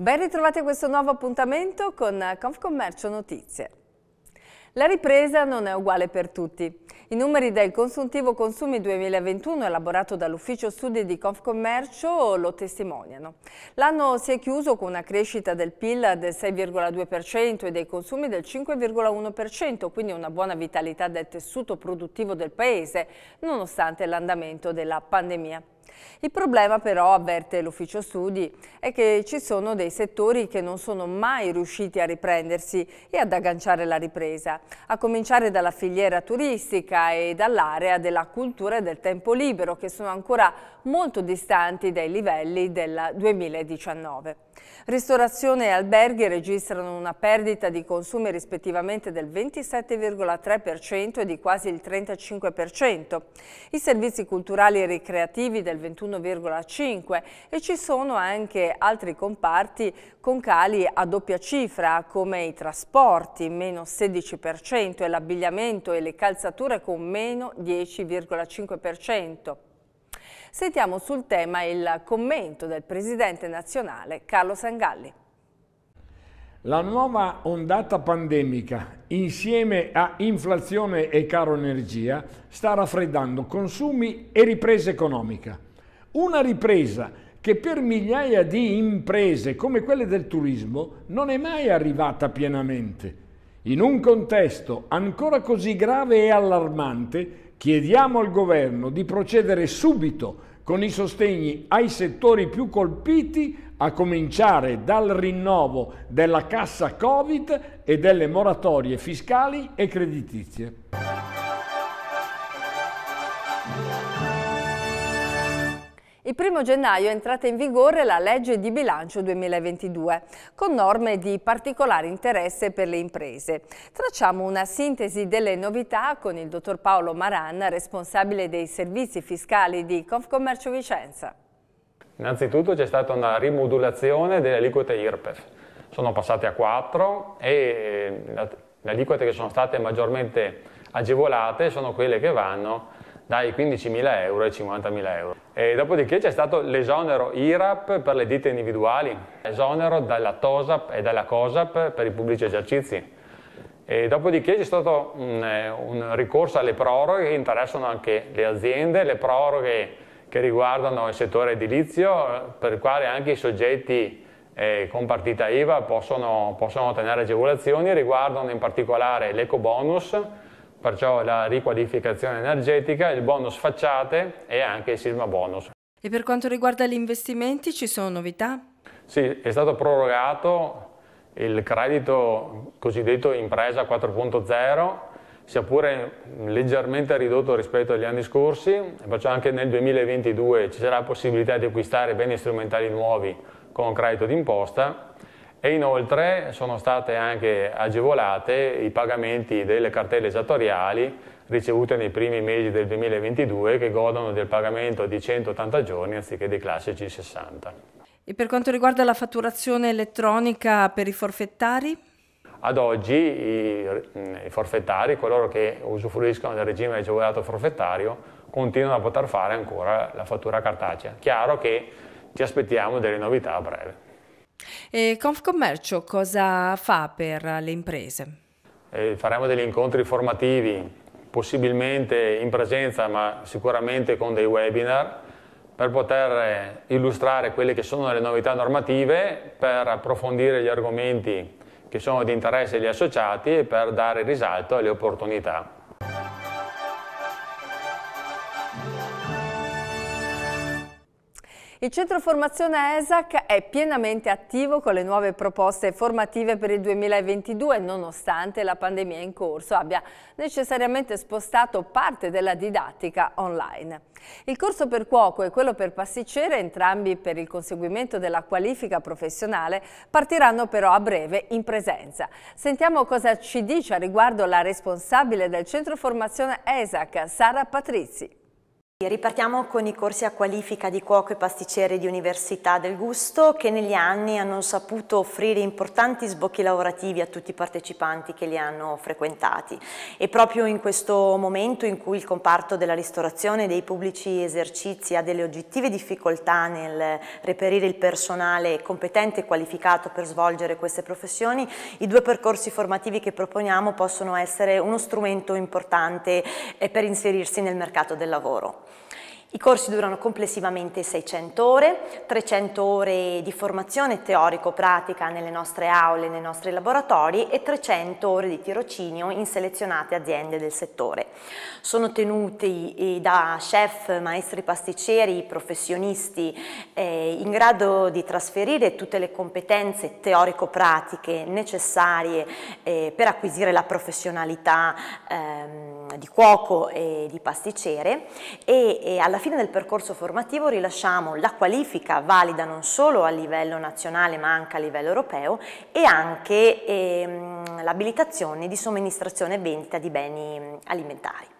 Ben ritrovati a questo nuovo appuntamento con Confcommercio Notizie. La ripresa non è uguale per tutti. I numeri del consuntivo consumi 2021 elaborato dall'ufficio studi di Confcommercio lo testimoniano. L'anno si è chiuso con una crescita del PIL del 6,2% e dei consumi del 5,1%, quindi una buona vitalità del tessuto produttivo del Paese, nonostante l'andamento della pandemia. Il problema però, avverte l'ufficio studi, è che ci sono dei settori che non sono mai riusciti a riprendersi e ad agganciare la ripresa, a cominciare dalla filiera turistica e dall'area della cultura e del tempo libero che sono ancora molto distanti dai livelli del 2019. Ristorazione e alberghi registrano una perdita di consumi rispettivamente del 27,3% e di quasi il 35%. I servizi culturali e ricreativi del del 21,5 e ci sono anche altri comparti con cali a doppia cifra come i trasporti, meno 16% e l'abbigliamento e le calzature con meno 10,5%. Sentiamo sul tema il commento del presidente nazionale Carlo Sangalli. La nuova ondata pandemica, insieme a inflazione e caro energia, sta raffreddando consumi e ripresa economica. Una ripresa che per migliaia di imprese come quelle del turismo non è mai arrivata pienamente. In un contesto ancora così grave e allarmante, chiediamo al governo di procedere subito con i sostegni ai settori più colpiti, a cominciare dal rinnovo della cassa Covid e delle moratorie fiscali e creditizie. Il 1 gennaio è entrata in vigore la legge di bilancio 2022, con norme di particolare interesse per le imprese. Tracciamo una sintesi delle novità con il dottor Paolo Maran, responsabile dei servizi fiscali di Confcommercio Vicenza. Innanzitutto c'è stata una rimodulazione delle aliquote IRPEF. Sono passate a 4 e eh, le aliquote che sono state maggiormente agevolate sono quelle che vanno dai 15.000 euro ai 50.000 euro. E dopodiché c'è stato l'esonero IRAP per le ditte individuali, esonero dalla TOSAP e dalla COSAP per i pubblici esercizi. E dopodiché c'è stato un, mm, eh, un, ricorso alle proroghe che interessano anche le aziende, le proroghe che riguardano il settore edilizio, per il quale anche i soggetti eh, con partita IVA possono, possono ottenere agevolazioni, riguardano in particolare l'eco bonus perciò la riqualificazione energetica, il bonus facciate e anche il sisma bonus. E per quanto riguarda gli investimenti ci sono novità? Sì, è stato prorogato il credito cosiddetto impresa 4.0, sia pure leggermente ridotto rispetto agli anni scorsi, perciò anche nel 2022 ci sarà la possibilità di acquistare beni strumentali nuovi con credito d'imposta e inoltre sono state anche agevolate i pagamenti delle cartelle esattoriali ricevute nei primi mesi del 2022 che godono del pagamento di 180 giorni anziché dei classici 60. E per quanto riguarda la fatturazione elettronica per i forfettari? Ad oggi i, i forfettari, coloro che usufruiscono del regime agevolato forfettario, continuano a poter fare ancora la fattura cartacea. Chiaro che ci aspettiamo delle novità a breve. E Confcommercio cosa fa per le imprese? Eh, faremo degli incontri formativi, possibilmente in presenza ma sicuramente con dei webinar per poter illustrare quelle che sono le novità normative, per approfondire gli argomenti che sono di interesse degli associati e per dare risalto alle opportunità. Il Centro Formazione ESAC è pienamente attivo con le nuove proposte formative per il 2022, nonostante la pandemia in corso abbia necessariamente spostato parte della didattica online. Il corso per cuoco e quello per pasticcere, entrambi per il conseguimento della qualifica professionale, partiranno però a breve in presenza. Sentiamo cosa ci dice a riguardo la responsabile del Centro Formazione ESAC, Sara Patrizi. Ripartiamo con i corsi a qualifica di cuoco e pasticcere di Università del Gusto che negli anni hanno saputo offrire importanti sbocchi lavorativi a tutti i partecipanti che li hanno frequentati e proprio in questo momento in cui il comparto della ristorazione dei pubblici esercizi ha delle oggettive difficoltà nel reperire il personale competente e qualificato per svolgere queste professioni, i due percorsi formativi che proponiamo possono essere uno strumento importante eh, per inserirsi nel mercato del lavoro. I corsi durano complessivamente 600 ore, 300 ore di formazione teorico-pratica nelle nostre aule, nei nostri laboratori e 300 ore di tirocinio in selezionate aziende del settore. Sono tenuti eh, da chef, maestri pasticceri, professionisti eh, in grado di trasferire tutte le competenze teorico-pratiche necessarie eh, per acquisire la professionalità ehm, di cuoco e di pasticcere e, e alla fine del percorso formativo rilasciamo la qualifica valida non solo a livello nazionale ma anche a livello europeo e anche ehm, l'abilitazione di somministrazione e vendita di beni alimentari.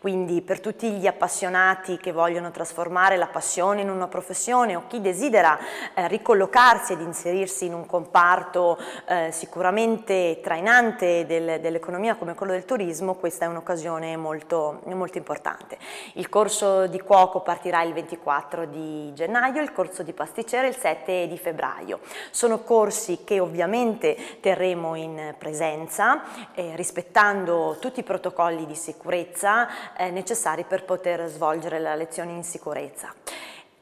Quindi per tutti gli appassionati che vogliono trasformare la passione in una professione o chi desidera eh, ricollocarsi ed inserirsi in un comparto eh, sicuramente trainante del, dell'economia come quello del turismo, questa è un'occasione molto, molto importante. Il corso di cuoco partirà il 24 di gennaio, il corso di pasticcere il 7 di febbraio. Sono corsi che ovviamente terremo in presenza, eh, rispettando tutti i protocolli di sicurezza, eh, necessari per poter svolgere la lezione in sicurezza.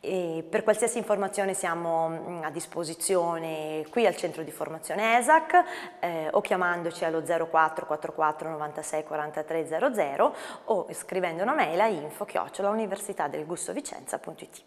E per qualsiasi informazione siamo mm, a disposizione qui al centro di formazione ESAC eh, o chiamandoci allo 0444 96 4300 o scrivendo una mail a info chiocciola chiocciolauniversitadelgustovicenza.it.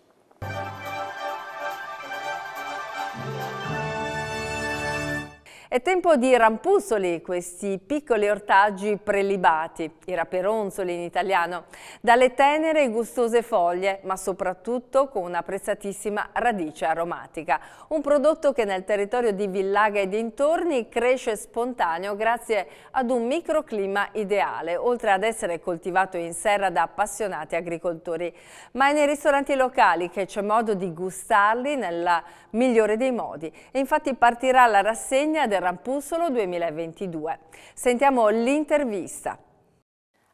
È tempo di rampuzzoli, questi piccoli ortaggi prelibati, i raperonzoli in italiano, dalle tenere e gustose foglie, ma soprattutto con una prezzatissima radice aromatica. Un prodotto che nel territorio di Villaga e dintorni cresce spontaneo grazie ad un microclima ideale, oltre ad essere coltivato in serra da appassionati agricoltori. Ma è nei ristoranti locali che c'è modo di gustarli nel migliore dei modi. E infatti partirà la rassegna del Rampussolo 2022. Sentiamo l'intervista.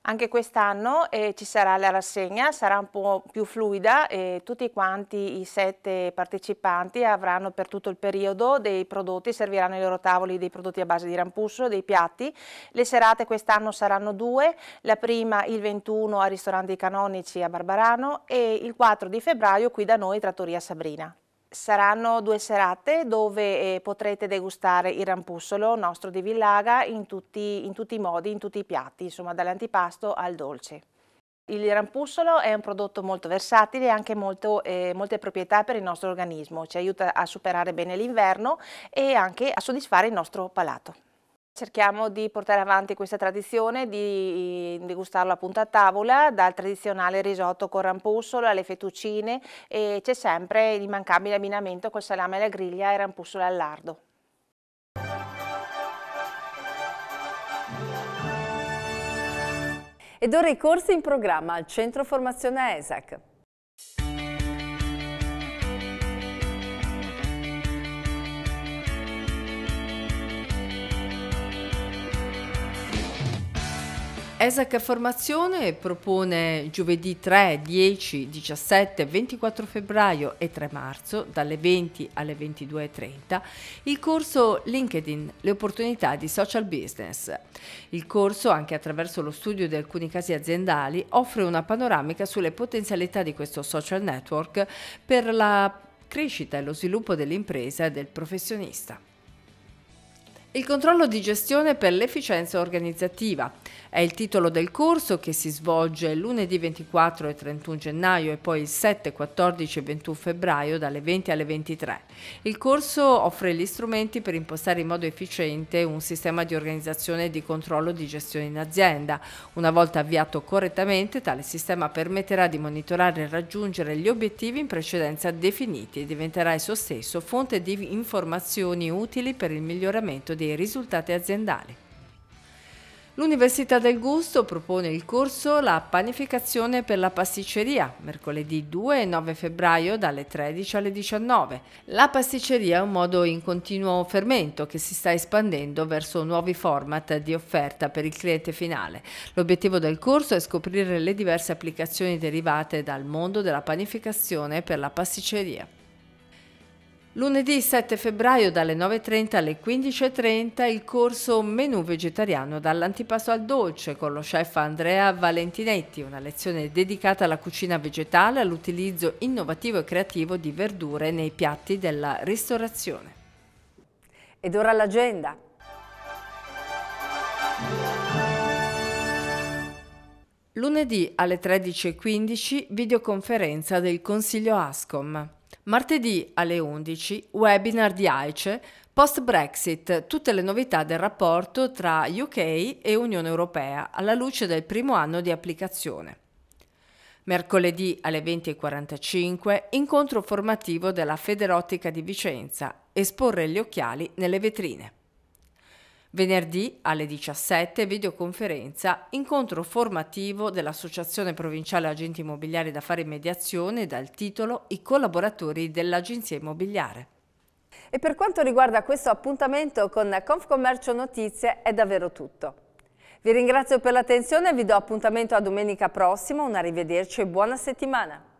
Anche quest'anno eh, ci sarà la rassegna, sarà un po' più fluida e tutti quanti i sette partecipanti avranno per tutto il periodo dei prodotti, serviranno ai loro tavoli dei prodotti a base di rampusso, dei piatti. Le serate quest'anno saranno due, la prima il 21 al ristorante Canonici a Barbarano e il 4 di febbraio qui da noi Trattoria Sabrina. Saranno due serate dove eh, potrete degustare il rampussolo nostro di Villaga in tutti, in tutti i modi, in tutti i piatti, insomma dall'antipasto al dolce. Il rampussolo è un prodotto molto versatile e anche molto, eh, molte proprietà per il nostro organismo, ci aiuta a superare bene l'inverno e anche a soddisfare il nostro palato. Cerchiamo di portare avanti questa tradizione, di mm, degustarlo appunto a tavola, dal tradizionale risotto con rampussola alle fettuccine e c'è sempre l'immancabile abbinamento col salame alla griglia e rampussola al lardo. Ed ora i corsi in programma al Centro Formazione ESAC. ESAC Formazione propone giovedì 3, 10, 17, 24 febbraio e 3 marzo dalle 20 alle 22.30 il corso LinkedIn, le opportunità di social business. Il corso, anche attraverso lo studio di alcuni casi aziendali, offre una panoramica sulle potenzialità di questo social network per la crescita e lo sviluppo dell'impresa e del professionista. Il controllo di gestione per l'efficienza organizzativa è il titolo del corso che si svolge lunedì 24 e 31 gennaio e poi il 7, 14 e 21 febbraio dalle 20 alle 23. Il corso offre gli strumenti per impostare in modo efficiente un sistema di organizzazione e di controllo di gestione in azienda. Una volta avviato correttamente, tale sistema permetterà di monitorare e raggiungere gli obiettivi in precedenza definiti e diventerà esso stesso fonte di informazioni utili per il miglioramento di dei risultati aziendali. L'Università del Gusto propone il corso La panificazione per la pasticceria, mercoledì 2 e 9 febbraio dalle 13 alle 19. La pasticceria è un modo in continuo fermento che si sta espandendo verso nuovi format di offerta per il cliente finale. L'obiettivo del corso è scoprire le diverse applicazioni derivate dal mondo della panificazione per la pasticceria. Lunedì 7 febbraio dalle 9.30 alle 15.30 il corso Menù vegetariano dall'antipasto al dolce con lo chef Andrea Valentinetti, una lezione dedicata alla cucina vegetale, all'utilizzo innovativo e creativo di verdure nei piatti della ristorazione. Ed ora l'agenda. Lunedì alle 13.15 videoconferenza del Consiglio Ascom. Martedì alle 11 webinar di AICE Post Brexit, tutte le novità del rapporto tra UK e Unione Europea alla luce del primo anno di applicazione. Mercoledì alle 20.45 incontro formativo della Federottica di Vicenza, esporre gli occhiali nelle vetrine. Venerdì alle 17 videoconferenza incontro formativo dell'Associazione Provinciale Agenti Immobiliari da fare mediazione dal titolo I collaboratori dell'Agenzia Immobiliare. E per quanto riguarda questo appuntamento con Confcommercio Notizie è davvero tutto. Vi ringrazio per l'attenzione e vi do appuntamento a domenica prossima, un arrivederci e buona settimana.